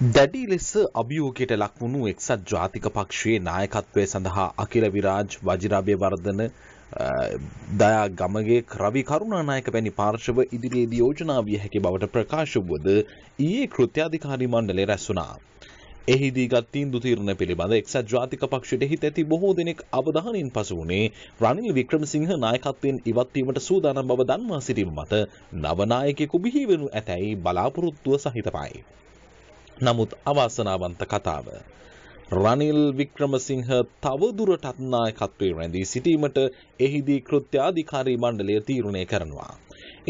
දැඩි ලෙස අභියෝගයට ලක්වුණු එක්සත් ජාතික පක්ෂයේ නායකත්වය සඳහා අකිල විරාජ් වජිරාභය වර්ධන දයා ගමගේ රවි කරුණානායක වැනි පාර්ශව ඉදිරියේදී යෝජනා විය හැකි බවට ප්‍රකාශ වුවද ඊයේ කෘත්‍යාධිකාරී මණ්ඩලය රැස් වුණා. එහිදී ගත් තීන්දු තීරණ පිළිබඳ එක්සත් ජාතික පක්ෂයට හිත ඇති බොහෝ දෙනෙක් අවධානයෙන් පසු වුණේ රනිල් වික්‍රමසිංහ නායකත්වයෙන් ඉවත් වීමට සූදානම් බව දන්වා සිටීම මත නව නායකයෙකු බිහි වෙනු ඇතැයි බලාපොරොත්තුව සහිතමයි. නමුත් අවාසනාවන්ත කතාව. රනිල් වික්‍රමසිංහ තවදුරටත් නායකත්වයේ රැඳී සිටීමට එහිදී කෘත්‍යාධිකාරී මණ්ඩලය තීරණය කරනවා.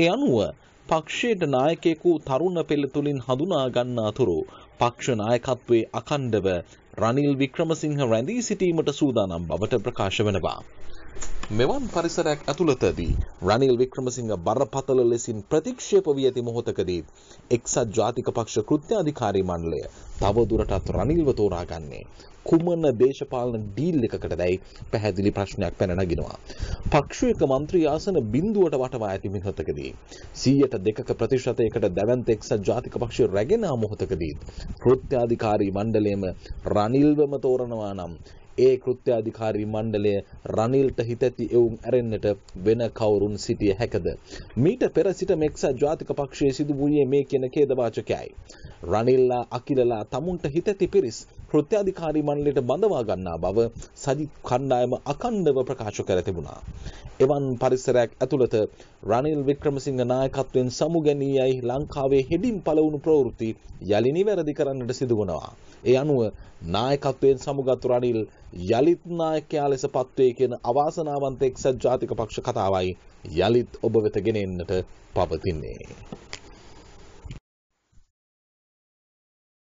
ඒ අනුව පක්ෂයට නායකයෙකු තරුණ පෙළ තුළින් හඳුනා ගන්නා තුරු පක්ෂ නායකත්වයේ අඛණ්ඩව රනිල් වික්‍රමසිංහ රැඳී සිටීමට සූදානම් බවට ප්‍රකාශ වෙනවා. මෙවන් පරිසරයක් ඇතුළතදී රනිල් වික්‍රමසිංහ බරපතල ලෙසින් ප්‍රතික්ෂේප වී ඇති මොහොතකදී එක්සත් ජාතික පක්ෂ කෘත්‍යාධිකාරී මණ්ඩලය තවදුරටත් රනිල්ව තෝරාගන්නේ කුමන දේශපාලන ඩීල් එකකට දැයි පැහැදිලි ප්‍රශ්නයක් පැන නගිනවා. පක්ෂයක මන්ත්‍රී ආසන බිඳුවට වටවා ඇති මිහතකදී. සීයට දෙක ප්‍රතිශතයකට දැවන්ත එක්සත් ජාතික පක්ෂය රැගෙන මොහොතකදීත් කෘත්‍යාධිකාරී මණ්ඩලයම රනිල්වම තෝරනවා නම් ඒ කෘත්‍යාධිකාරී මණ්ඩලය රනිල්ට හිතැති එවුම් ඇරෙන්නට වෙන කවුරුන් සිටිය හැකද. මීට පෙර සිට මෙක්ස ජාතික පක්ෂයේ සිදු වූයේ මේ කියන කේදවාචකයයි. රනිල්ලා අකිලලා තමුන්ට හිතැති පිරිස් ප්‍රත්‍යාධිකාරී මණ්ඩලයට බඳවා ගන්නා බව සජිත් කණ්ඩායම අකණ්ඩව ප්‍රකාශ කර තිබුණා. එවන් පරිසරයක් ඇතුළත රනිල් වික්‍රමසිංහ නායකත්වයෙන් සමුගැනී යයි ලංකාවේ හෙඩින් පළවුණු ප්‍රවෘත්ති යළි නිවැරදි කරන්නට සිදු වනවා. ඒ අනුව නායකත්වයෙන් සමුගත් රනිල් යළිත් නායකයා ලෙස පත්වේ කියන අවාසනාවන්ත එක්සත් ජාතික පක්ෂ කතාවයි යළිත් ඔබ වෙත ගෙනෙන්නට පවතින්නේ.